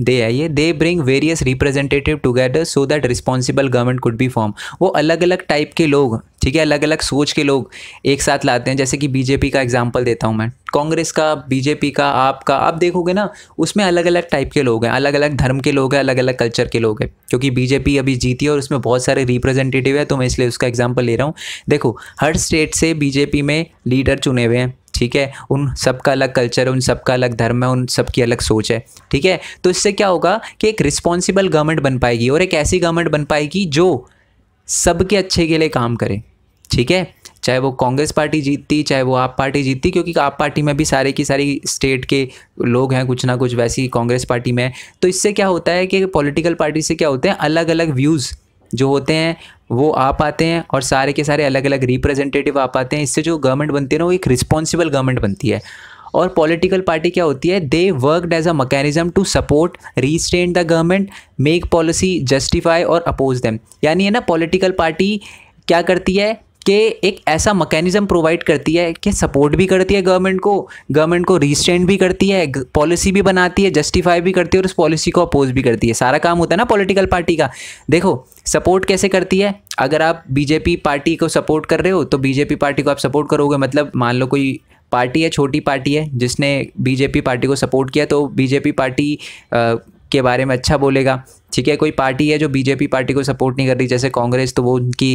they आइए ये they bring various representative together so that responsible government could be formed वो अलग अलग टाइप के लोग ठीक है अलग अलग सोच के लोग एक साथ लाते हैं जैसे कि बीजेपी का एग्जाम्पल देता हूँ मैं कांग्रेस का बीजेपी का आपका आप देखोगे ना उसमें अलग अलग टाइप के लोग हैं अलग अलग धर्म के लोग हैं अलग अलग कल्चर के लोग हैं क्योंकि बीजेपी अभी जीती है और उसमें बहुत सारे रिप्रेजेंटेटिव है तो मैं इसलिए उसका एग्जाम्पल ले रहा हूँ देखो हर स्टेट से बीजेपी में लीडर चुने हुए हैं ठीक है उन सबका अलग कल्चर है उन सबका अलग धर्म है उन सबकी अलग सोच है ठीक है तो इससे क्या होगा कि एक रिस्पॉन्सिबल गवर्नमेंट बन पाएगी और एक ऐसी गवर्नमेंट बन पाएगी जो सबके अच्छे के लिए काम करे ठीक है चाहे वो कांग्रेस पार्टी जीतती चाहे वो आप पार्टी जीतती क्योंकि आप पार्टी में भी सारे की सारी स्टेट के लोग हैं कुछ ना कुछ वैसी कांग्रेस पार्टी में तो इससे क्या होता है कि पॉलिटिकल पार्टी से क्या होते हैं अलग अलग व्यूज़ जो होते हैं वो आ पाते हैं और सारे के सारे अलग अलग रिप्रेजेंटेटिव आ पाते हैं इससे जो गवर्नमेंट बनती है ना वो एक रिस्पॉन्सिबल गवर्नमेंट बनती है और पॉलिटिकल पार्टी क्या होती है they worked as a mechanism to support restrain the government make policy justify और अपोज देम यानी है ना पॉलिटिकल पार्टी क्या करती है कि एक ऐसा मैकेनिज्म प्रोवाइड करती है कि सपोर्ट भी करती है गवर्नमेंट को गवर्नमेंट को रिस्टेंड भी करती है पॉलिसी भी बनाती है जस्टिफाई भी करती है और उस पॉलिसी को अपोज भी करती है सारा काम होता है ना पॉलिटिकल पार्टी का देखो सपोर्ट कैसे करती है अगर आप बीजेपी पार्टी को सपोर्ट कर रहे हो तो बीजेपी पार्टी को आप सपोर्ट करोगे मतलब मान लो कोई पार्टी है छोटी पार्टी है जिसने बीजेपी पार्टी को सपोर्ट किया तो बीजेपी पार्टी के बारे में अच्छा बोलेगा ठीक है कोई पार्टी है जो बीजेपी पार्टी को सपोर्ट नहीं कर रही जैसे कांग्रेस तो वो उनकी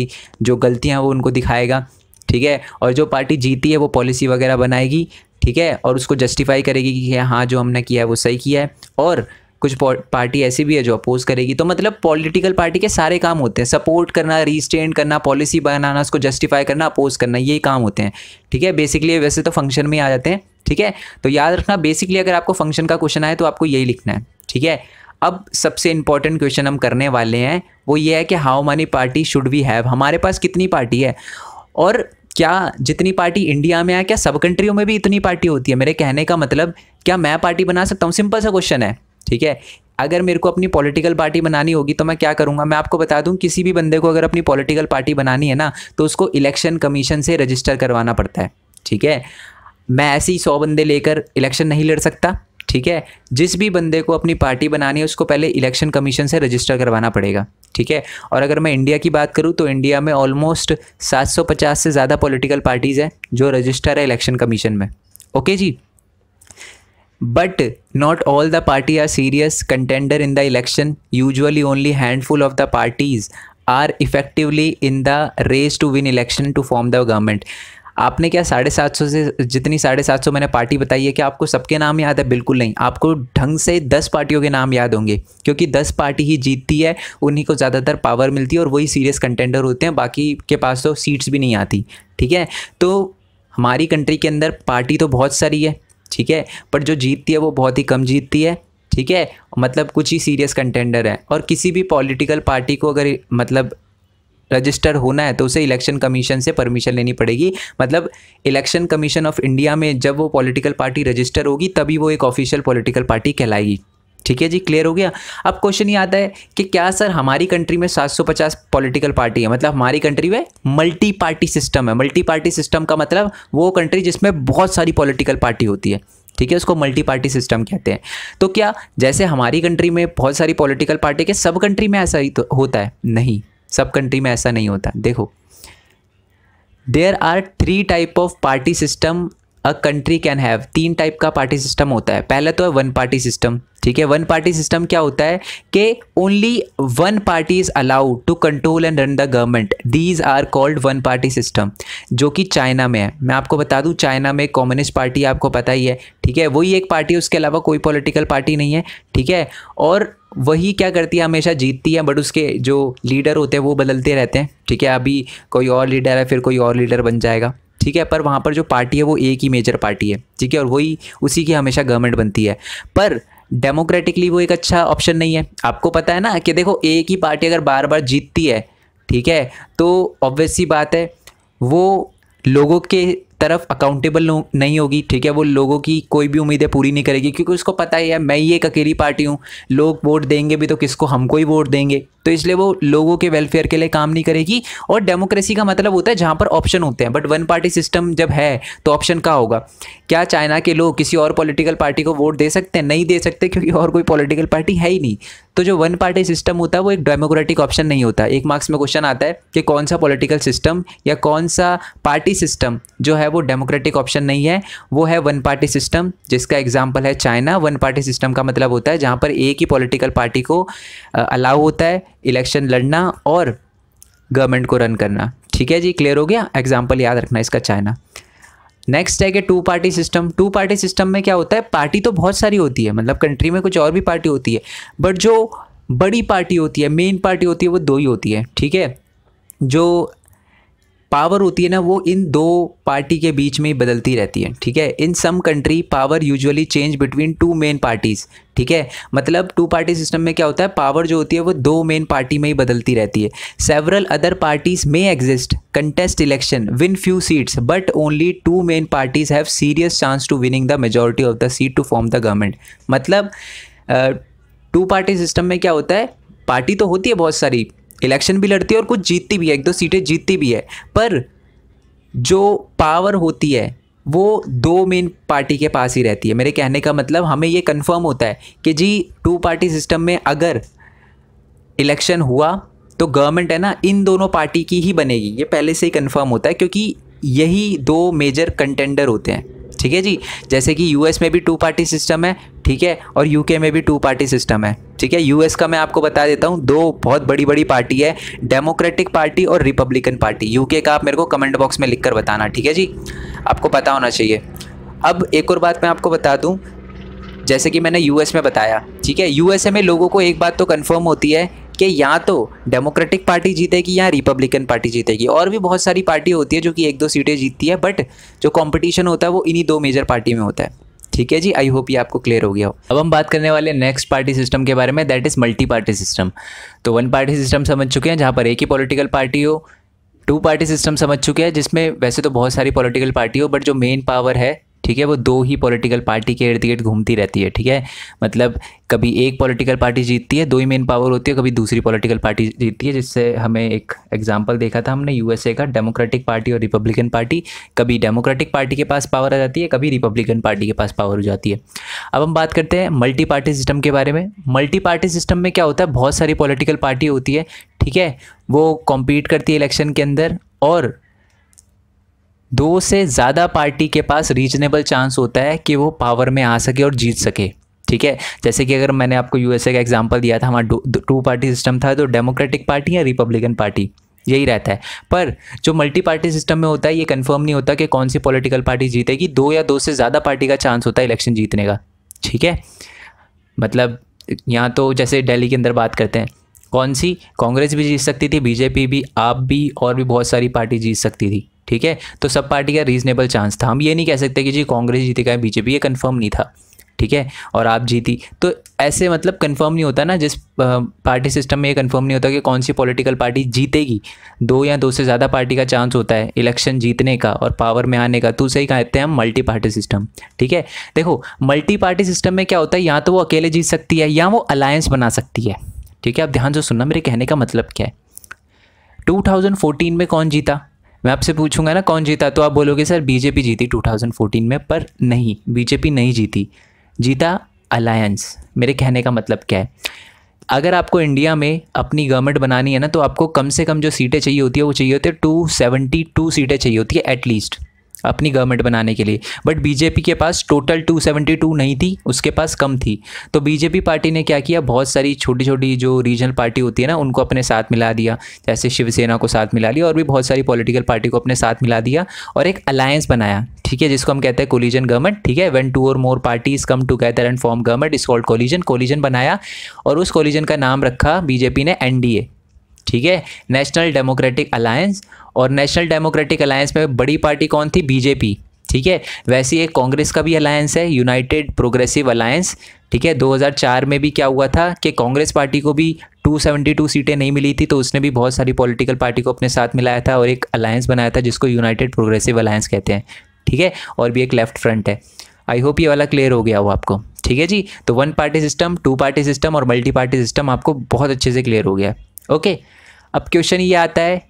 जो गलतियाँ हैं वो उनको दिखाएगा ठीक है और जो पार्टी जीती है वो पॉलिसी वगैरह बनाएगी ठीक है और उसको जस्टिफाई करेगी कि हाँ जो हमने किया है वो सही किया है और कुछ पार्टी ऐसी भी है जो अपोज करेगी तो मतलब पॉलिटिकल पार्टी के सारे काम होते हैं सपोर्ट करना रीस्टेंड करना पॉलिसी बनाना उसको जस्टिफाई करना अपोज करना ये काम होते हैं ठीक है बेसिकली वैसे तो फंक्शन में आ जाते हैं ठीक है तो याद रखना बेसिकली अगर आपको फंक्शन का क्वेश्चन आए तो आपको यही लिखना है ठीक है अब सबसे इंपॉर्टेंट क्वेश्चन हम करने वाले हैं वो ये है कि how many party should we have हमारे पास कितनी पार्टी है और क्या जितनी पार्टी इंडिया में है क्या सब कंट्रियों में भी इतनी पार्टी होती है मेरे कहने का मतलब क्या मैं पार्टी बना सकता हूँ सिंपल सा क्वेश्चन है ठीक है अगर मेरे को अपनी पॉलिटिकल पार्टी बनानी होगी तो मैं क्या करूँगा मैं आपको बता दूँ किसी भी बंदे को अगर अपनी पॉलिटिकल पार्टी बनानी है ना तो उसको इलेक्शन कमीशन से रजिस्टर करवाना पड़ता है ठीक है मैं ऐसे ही सौ बंदे लेकर इलेक्शन नहीं लड़ सकता ठीक है जिस भी बंदे को अपनी पार्टी बनानी है उसको पहले इलेक्शन कमीशन से रजिस्टर करवाना पड़ेगा ठीक है और अगर मैं इंडिया की बात करूँ तो इंडिया में ऑलमोस्ट 750 से ज़्यादा पॉलिटिकल पार्टीज़ हैं जो रजिस्टर है इलेक्शन कमीशन में ओके जी but not all the party are serious contender in the election usually only handful of the parties are effectively in the race to win election to form the government आपने क्या साढ़े सात सौ से जितनी साढ़े सात सौ मैंने पार्टी बताई है कि आपको सबके नाम याद है बिल्कुल नहीं आपको ढंग से दस पार्टियों के नाम याद होंगे क्योंकि दस पार्टी ही जीतती है उन्हीं को ज़्यादातर पावर मिलती है और वही सीरियस कंटेंडर होते हैं बाकी के पास तो सीट्स भी नहीं आती ठीक है तो हमारी कंट्री के अंदर पार्टी तो बहुत सारी है ठीक है पर जो जीतती है वो बहुत ही कम जीतती है ठीक है मतलब कुछ ही सीरियस कंटेंडर है और किसी भी पॉलिटिकल पार्टी को अगर मतलब रजिस्टर होना है तो उसे इलेक्शन कमीशन से परमिशन लेनी पड़ेगी मतलब इलेक्शन कमीशन ऑफ इंडिया में जब वो पॉलिटिकल पार्टी रजिस्टर होगी तभी वो एक ऑफिशियल पॉलिटिकल पार्टी कहलाएगी ठीक है जी क्लियर हो गया अब क्वेश्चन ये आता है कि क्या सर हमारी कंट्री में 750 पॉलिटिकल पार्टी है मतलब हमारी कंट्री में मल्टी पार्टी सिस्टम है मल्टी पार्टी सिस्टम का मतलब वो कंट्री जिसमें बहुत सारी पॉलिटिकल पार्टी होती है ठीक है उसको मल्टी पार्टी सिस्टम कहते हैं तो क्या जैसे हमारी कंट्री में बहुत सारी पॉलिटिकल पार्टी के सब कंट्री में ऐसा ही तो होता है नहीं सब कंट्री में ऐसा नहीं होता देखो there are three type of party system a country can have तीन टाइप का पार्टी सिस्टम होता है पहला तो है वन पार्टी सिस्टम ठीक है वन पार्टी सिस्टम क्या होता है कि only one party is allowed to control and run the government these are called one party system जो कि चाइना में है मैं आपको बता दूं चाइना में कम्युनिस्ट पार्टी आपको पता ही है ठीक है वही एक पार्टी उसके अलावा कोई पॉलिटिकल पार्टी नहीं है ठीक है और वही क्या करती है हमेशा जीतती है बट उसके जो लीडर होते हैं वो बदलते रहते हैं ठीक है अभी कोई और लीडर है फिर कोई और लीडर बन जाएगा ठीक है पर वहाँ पर जो पार्टी है वो एक ही मेजर पार्टी है ठीक है और वही उसी की हमेशा गवर्नमेंट बनती है पर डेमोक्रेटिकली वो एक अच्छा ऑप्शन नहीं है आपको पता है ना कि देखो एक ही पार्टी अगर बार बार जीतती है ठीक है तो ऑब्वियस सी बात है वो लोगों के तरफ अकाउंटेबल नहीं होगी ठीक है वो लोगों की कोई भी उम्मीदें पूरी नहीं करेगी क्योंकि उसको पता ही है मैं ही एक अकेली पार्टी हूँ लोग वोट देंगे भी तो किसको हमको ही वोट देंगे तो इसलिए वो लोगों के वेलफेयर के लिए काम नहीं करेगी और डेमोक्रेसी का मतलब होता है जहाँ पर ऑप्शन होते हैं बट वन पार्टी सिस्टम जब है तो ऑप्शन का होगा क्या चाइना के लोग किसी और पॉलिटिकल पार्टी को वोट दे सकते हैं नहीं दे सकते क्योंकि और कोई पॉलिटिकल पार्टी है ही नहीं तो जो वन पार्टी सिस्टम होता है वो एक डेमोक्रेटिक ऑप्शन नहीं होता एक मार्क्स में क्वेश्चन आता है कि कौन सा पॉलिटिकल सिस्टम या कौन सा पार्टी सिस्टम जो है वो डेमोक्रेटिक ऑप्शन नहीं है वो है वन पार्टी सिस्टम जिसका एग्जाम्पल है चाइना वन पार्टी सिस्टम का मतलब होता है जहाँ पर एक ही पॉलिटिकल पार्टी को अलाउ होता है इलेक्शन लड़ना और गवर्नमेंट को रन करना ठीक है जी क्लियर हो गया एग्जाम्पल याद रखना इसका चाइना नेक्स्ट है कि two party system two party system में क्या होता है पार्टी तो बहुत सारी होती है मतलब कंट्री में कुछ और भी पार्टी होती है बट जो बड़ी पार्टी होती है मेन पार्टी होती है वो दो ही होती है ठीक है जो पावर होती है ना वो इन दो पार्टी के बीच में ही बदलती रहती है ठीक है in some country power usually change between two main parties ठीक है मतलब टू पार्टी सिस्टम में क्या होता है पावर जो होती है वो दो मेन पार्टी में ही बदलती रहती है several other parties may exist contest election win few seats but only two main parties have serious chance to winning the majority of the seat to form the government मतलब two party system में क्या होता है party तो होती है बहुत सारी इलेक्शन भी लड़ती है और कुछ जीतती भी है एक दो सीटें जीतती भी है पर जो पावर होती है वो दो मेन पार्टी के पास ही रहती है मेरे कहने का मतलब हमें ये कंफर्म होता है कि जी टू पार्टी सिस्टम में अगर इलेक्शन हुआ तो गवर्नमेंट है ना इन दोनों पार्टी की ही बनेगी ये पहले से ही कंफर्म होता है क्योंकि यही दो मेजर कंटेंडर होते हैं ठीक है जी जैसे कि यूएस में भी टू पार्टी सिस्टम है ठीक है और यूके में भी टू पार्टी सिस्टम है ठीक है यूएस का मैं आपको बता देता हूँ दो बहुत बड़ी बड़ी पार्टी है डेमोक्रेटिक पार्टी और रिपब्लिकन पार्टी यूके का आप मेरे को कमेंट बॉक्स में लिख कर बताना ठीक है जी आपको पता होना चाहिए अब एक और बात मैं आपको बता दूँ जैसे कि मैंने यूएस में बताया ठीक है यूएसए में लोगों को एक बात तो कंफर्म होती है कि या तो डेमोक्रेटिक पार्टी जीतेगी या रिपब्लिकन पार्टी जीतेगी और भी बहुत सारी पार्टी होती है जो कि एक दो सीटें जीतती है बट जो कॉम्पिटिशन होता है वो इन्हीं दो मेजर पार्टी में होता है ठीक है जी आई होप ये आपको क्लियर हो गया हो अब हम बात करने वाले नेक्स्ट पार्टी सिस्टम के बारे में that is multi party system तो वन पार्टी सिस्टम समझ चुके हैं जहाँ पर एक ही पॉलिटिकल पार्टी हो टू पार्टी सिस्टम समझ चुके हैं जिसमें वैसे तो बहुत सारी पॉलिटिकल पार्टी हो बट जो मेन पावर है ठीक है वो दो ही पॉलिटिकल पार्टी के इर्द गिर्द घूमती रहती है ठीक है मतलब कभी एक पॉलिटिकल पार्टी जीतती है दो ही मेन पावर होती है कभी दूसरी पॉलिटिकल पार्टी जीतती है जिससे हमें एक एग्जाम्पल देखा था हमने यूएसए का डेमोक्रेटिक पार्टी और रिपब्लिकन पार्टी कभी डेमोक्रेटिक पार्टी के पास पावर आ जाती है कभी रिपब्लिकन पार्टी के पास पावर हो जाती है अब हम बात करते हैं मल्टी पार्टी सिस्टम के बारे में मल्टी पार्टी सिस्टम में क्या होता है बहुत सारी पॉलिटिकल पार्टी होती है ठीक है वो कॉम्पीट करती है इलेक्शन के अंदर और दो से ज़्यादा पार्टी के पास रीजनेबल चांस होता है कि वो पावर में आ सके और जीत सके ठीक है जैसे कि अगर मैंने आपको यूएसए का एग्जाम्पल दिया था हमारा टू पार्टी सिस्टम था तो डेमोक्रेटिक पार्टी या रिपब्लिकन पार्टी यही रहता है पर जो मल्टी पार्टी सिस्टम में होता है ये कंफर्म नहीं होता कि कौन सी पॉलिटिकल पार्टी जीतेगी दो या दो से ज़्यादा पार्टी का चांस होता है इलेक्शन जीतने का ठीक है मतलब यहाँ तो जैसे दिल्ली के अंदर बात करते हैं कौन सी कांग्रेस भी जीत सकती थी बीजेपी भी आप भी और भी बहुत सारी पार्टी जीत सकती थी ठीक है तो सब पार्टी का रीजनेबल चांस था हम ये नहीं कह सकते कि जी कांग्रेस जीतेगा बीजेपी ये कन्फर्म नहीं था ठीक है और आप जीती तो ऐसे मतलब कंफर्म नहीं होता ना जिस पार्टी सिस्टम में ये कंफर्म नहीं होता कि कौन सी पॉलिटिकल पार्टी जीतेगी दो या दो से ज़्यादा पार्टी का चांस होता है इलेक्शन जीतने का और पावर में आने का तो ही कहते हैं हम मल्टी पार्टी सिस्टम ठीक है देखो मल्टी पार्टी सिस्टम में क्या होता है या तो वो अकेले जीत सकती है या वो अलायंस बना सकती है ठीक है आप ध्यान से सुनना मेरे कहने का मतलब क्या है 2014 में कौन जीता मैं आपसे पूछूंगा ना कौन जीता तो आप बोलोगे सर बीजेपी जीती 2014 में पर नहीं बीजेपी नहीं जीती जीता अलायंस मेरे कहने का मतलब क्या है अगर आपको इंडिया में अपनी गवर्नमेंट बनानी है ना तो आपको कम से कम जो सीटें चाहिए होती है वो चाहिए होती है टू सेवेंटी टू सीटें चाहिए होती है एटलीस्ट अपनी गवर्नमेंट बनाने के लिए बट बीजेपी के पास टोटल 272 नहीं थी उसके पास कम थी तो बीजेपी पार्टी ने क्या किया बहुत सारी छोटी छोटी जो रीजनल पार्टी होती है ना उनको अपने साथ मिला दिया जैसे शिवसेना को साथ मिला लिया और भी बहुत सारी पॉलिटिकल पार्टी को अपने साथ मिला दिया और एक अलायंस बनाया ठीक है जिसको हम कहते हैं कोलिजन गवर्नमेंट ठीक है वन टू और more parties come together and form government is called coalition coalition बनाया और उस कोलिजन का नाम रखा बीजेपी ने एनडीए ठीक है नेशनल डेमोक्रेटिक अलायंस और नेशनल डेमोक्रेटिक अलायंस में बड़ी पार्टी कौन थी बीजेपी ठीक है वैसे ही एक कांग्रेस का भी अलायंस है यूनाइटेड प्रोग्रेसिव अलायंस ठीक है 2004 में भी क्या हुआ था कि कांग्रेस पार्टी को भी 272 सीटें नहीं मिली थी तो उसने भी बहुत सारी पॉलिटिकल पार्टी को अपने साथ मिलाया था और एक अलायंस बनाया था जिसको यूनाइटेड प्रोग्रेसिव अलायंस कहते हैं ठीक है और भी एक लेफ्ट फ्रंट है आई होप ये वाला क्लियर हो गया हो आपको ठीक है जी तो one party system two party system और मल्टी पार्टी सिस्टम आपको बहुत अच्छे से क्लियर हो गया ओके अब क्वेश्चन ये आता है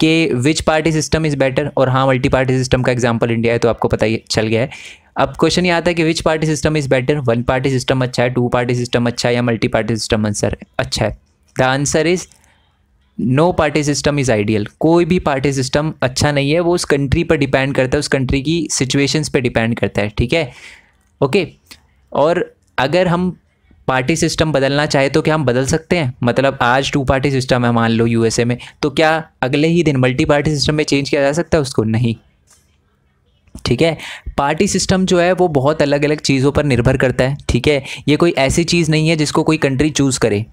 कि which party system is better और हाँ मल्टी पार्टी सिस्टम का एग्जाम्पल इंडिया है तो आपको पता ही चल गया है अब क्वेश्चन ये आता है कि which party system is better one party system अच्छा है टू पार्टी सिस्टम अच्छा है या मल्टी पार्टी सिस्टम आंसर अच्छा है the answer is no party system is ideal कोई भी पार्टी सिस्टम अच्छा नहीं है वो उस कंट्री पर डिपेंड करता है उस कंट्री की सिचुएशंस पर डिपेंड करता है ठीक है ओके और अगर हम पार्टी सिस्टम बदलना चाहे तो क्या हम बदल सकते हैं मतलब आज टू पार्टी सिस्टम है मान लो यूएसए में तो क्या अगले ही दिन मल्टी पार्टी सिस्टम में चेंज किया जा सकता है उसको नहीं ठीक है पार्टी सिस्टम जो है वो बहुत अलग अलग चीज़ों पर निर्भर करता है ठीक है ये कोई ऐसी चीज़ नहीं है जिसको कोई कंट्री चूज़ करे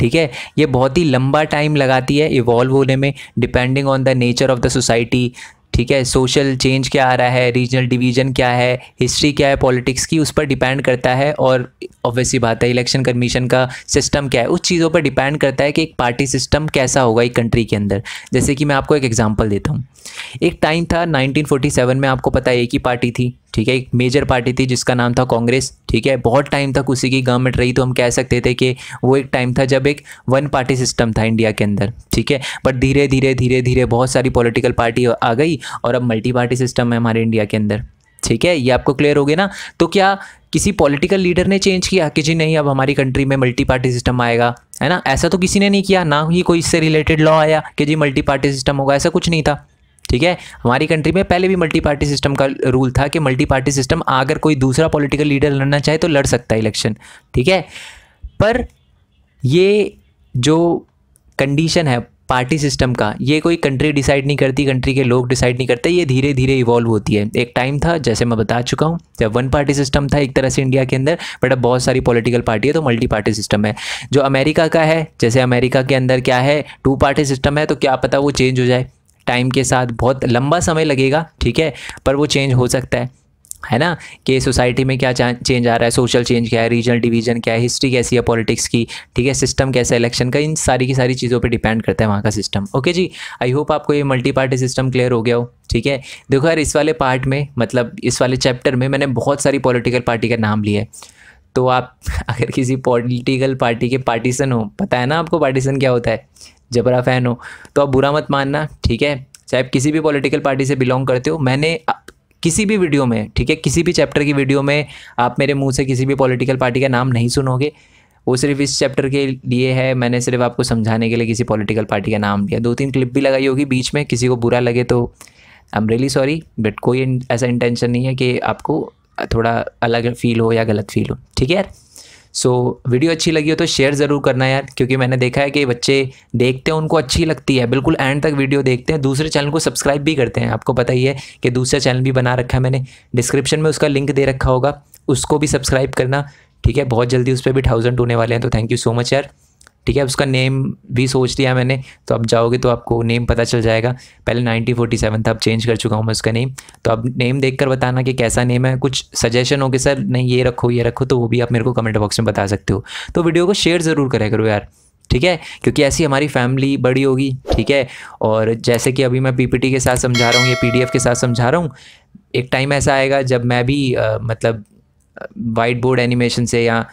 ठीक है ये बहुत ही लंबा टाइम लगाती है इवॉल्व होने में depending on the nature of the society ठीक है सोशल चेंज क्या आ रहा है रीजनल डिवीजन क्या है हिस्ट्री क्या है पॉलिटिक्स की उस पर डिपेंड करता है और ऑब्वियसली बात है इलेक्शन कमीशन का सिस्टम क्या है उस चीज़ों पर डिपेंड करता है कि एक पार्टी सिस्टम कैसा होगा एक कंट्री के अंदर जैसे कि मैं आपको एक एग्जाम्पल देता हूँ एक टाइम था 1947 में आपको पता है एक ही पार्टी थी ठीक है एक मेजर पार्टी थी जिसका नाम था कांग्रेस ठीक है बहुत टाइम तक उसी की गवर्नमेंट रही तो हम कह सकते थे कि वो एक टाइम था जब एक वन पार्टी सिस्टम था इंडिया के अंदर ठीक है बट धीरे धीरे धीरे धीरे बहुत सारी पॉलिटिकल पार्टी आ गई और अब मल्टी पार्टी सिस्टम है हमारे इंडिया के अंदर ठीक है ये आपको क्लियर हो गया ना तो क्या किसी पॉलिटिकल लीडर ने चेंज किया कि जी नहीं अब हमारी कंट्री में मल्टी पार्टी सिस्टम आएगा है ना ऐसा तो किसी ने नहीं किया ना ही कोई इससे रिलेटेड लॉ आया कि जी मल्टी पार्टी सिस्टम होगा ऐसा कुछ नहीं था ठीक है हमारी कंट्री में पहले भी मल्टी पार्टी सिस्टम का रूल था कि मल्टी पार्टी सिस्टम अगर कोई दूसरा पॉलिटिकल लीडर लड़ना चाहे तो लड़ सकता है इलेक्शन ठीक है पर ये जो कंडीशन है पार्टी सिस्टम का ये कोई कंट्री डिसाइड नहीं करती कंट्री के लोग डिसाइड नहीं करते ये धीरे धीरे इवॉल्व होती है एक टाइम था जैसे मैं बता चुका हूँ जब वन पार्टी सिस्टम था एक तरह से इंडिया के अंदर बट अब बहुत सारी पॉलिटिकल पार्टी है तो मल्टी पार्टी सिस्टम है जो अमेरिका का है जैसे अमेरिका के अंदर क्या है टू पार्टी सिस्टम है तो क्या पता वो चेंज हो जाए टाइम के साथ बहुत लंबा समय लगेगा ठीक है पर वो चेंज हो सकता है है ना कि सोसाइटी में क्या चेंज आ रहा है सोशल चेंज क्या है रीजनल डिवीजन क्या है हिस्ट्री कैसी है पॉलिटिक्स की ठीक है सिस्टम कैसा है इलेक्शन का इन सारी की सारी चीज़ों पे डिपेंड करता है वहाँ का सिस्टम ओके जी आई होप आपको ये मल्टी पार्टी सिस्टम क्लियर हो गया हो ठीक है देखो यार इस वाले पार्ट में मतलब इस वाले चैप्टर में मैंने बहुत सारी पॉलिटिकल पार्टी का नाम लिया है तो आप अगर किसी पॉलिटिकल पार्टी के पार्टीसन हो पता है ना आपको पार्टीसन क्या होता है जबरा फ़ैन हो तो आप बुरा मत मानना ठीक है चाहे आप किसी भी पॉलिटिकल पार्टी से बिलोंग करते हो मैंने किसी भी वीडियो में ठीक है किसी भी चैप्टर की वीडियो में आप मेरे मुंह से किसी भी पॉलिटिकल पार्टी का नाम नहीं सुनोगे वो सिर्फ इस चैप्टर के लिए है मैंने सिर्फ आपको समझाने के लिए किसी पॉलिटिकल पार्टी का नाम लिया दो तीन क्लिप भी लगाई होगी बीच में किसी को बुरा लगे तो I am really sorry but कोई ऐसा इंटेंशन नहीं है कि आपको थोड़ा अलग फील हो या गलत फील हो ठीक है यार सो so, वीडियो अच्छी लगी हो तो शेयर ज़रूर करना यार क्योंकि मैंने देखा है कि बच्चे देखते हैं उनको अच्छी लगती है बिल्कुल एंड तक वीडियो देखते हैं दूसरे चैनल को सब्सक्राइब भी करते हैं आपको पता ही है कि दूसरा चैनल भी बना रखा है मैंने डिस्क्रिप्शन में उसका लिंक दे रखा होगा उसको भी सब्सक्राइब करना ठीक है बहुत जल्दी उस पर भी थाउजेंड होने वाले हैं तो थैंक यू सो मच यार ठीक है उसका नेम भी सोच लिया मैंने तो अब जाओगे तो आपको नेम पता चल जाएगा पहले 1947 था अब चेंज कर चुका हूँ मैं उसका नेम तो अब नेम देखकर बताना कि कैसा नेम है कुछ सजेशन हो कि सर नहीं ये रखो ये रखो तो वो भी आप मेरे को कमेंट बॉक्स में बता सकते हो तो वीडियो को शेयर ज़रूर करें करो यार ठीक है क्योंकि ऐसी हमारी फैमिली बड़ी होगी ठीक है और जैसे कि अभी मैं पी के साथ समझा रहा हूँ या पी के साथ समझा रहा हूँ एक टाइम ऐसा आएगा जब मैं भी मतलब वाइट बोर्ड एनिमेशन से या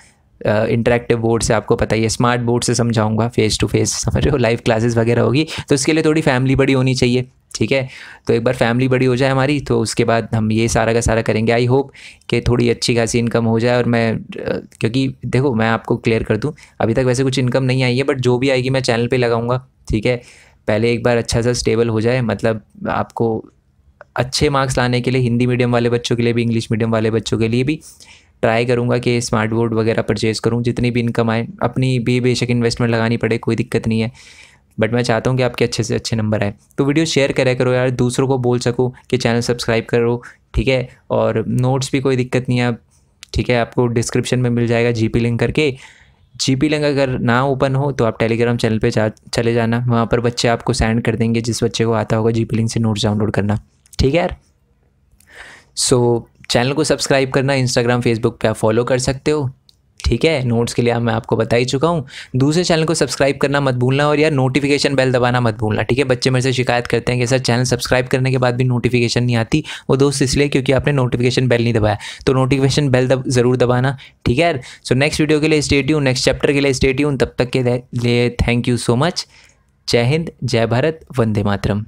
इंटरेक्टिव बोर्ड से आपको पता ही है स्मार्ट बोर्ड से समझाऊंगा फेस टू फेस समझ रहे हो लाइव क्लासेस वगैरह होगी तो इसके लिए थोड़ी फैमिली बड़ी होनी चाहिए ठीक है तो एक बार फैमिली बड़ी हो जाए हमारी तो उसके बाद हम ये सारा का सारा करेंगे आई होप कि थोड़ी अच्छी खासी इनकम हो जाए और मैं क्योंकि देखो मैं आपको क्लियर कर दूँ अभी तक वैसे कुछ इनकम नहीं आई है बट जो भी आएगी मैं चैनल पर लगाऊँगा ठीक है पहले एक बार अच्छा सा स्टेबल हो जाए मतलब आपको अच्छे मार्क्स लाने के लिए हिंदी मीडियम वाले बच्चों के लिए भी इंग्लिश मीडियम वाले बच्चों के लिए भी ट्राई करूँगा कि स्मार्ट बोर्ड वगैरह परचेज़ करूँ जितनी भी इनकम आए अपनी भी बेशक इन्वेस्टमेंट लगानी पड़े कोई दिक्कत नहीं है बट मैं चाहता हूँ कि आपके अच्छे से अच्छे नंबर आए तो वीडियो शेयर करा करो यार दूसरों को बोल सको कि चैनल सब्सक्राइब करो ठीक है और नोट्स भी कोई दिक्कत नहीं है ठीक है आपको डिस्क्रिप्शन में मिल जाएगा जी लिंक करके जी पी लिंक अगर ना ओपन हो तो आप टेलीग्राम चैनल पे जा चले जाना वहाँ पर बच्चे आपको सेंड कर देंगे जिस बच्चे को आता होगा जी पी लिंक से नोट्स डाउनलोड करना ठीक है यार सो so, चैनल को सब्सक्राइब करना इंस्टाग्राम फेसबुक पे आप फॉलो कर सकते हो ठीक है नोट्स के लिए मैं आपको बता ही चुका हूँ दूसरे चैनल को सब्सक्राइब करना मत भूलना और यार नोटिफिकेशन बेल दबाना मत भूलना ठीक है बच्चे मेरे से शिकायत करते हैं कि सर चैनल सब्सक्राइब करने के बाद भी नोटिफिकेशन नहीं आती वो दोस्त इसलिए क्योंकि आपने नोटिफिकेशन बेल नहीं दबाया तो नोटिफिकेशन बेल दब ज़रूर दबाना ठीक है सो नेक्स्ट वीडियो के लिए स्टेट्यू नेक्स्ट चैप्टर के लिए स्टेट्यू तब तक के लिए थैंक यू सो मच जय हिंद जय भारत वंदे मातरम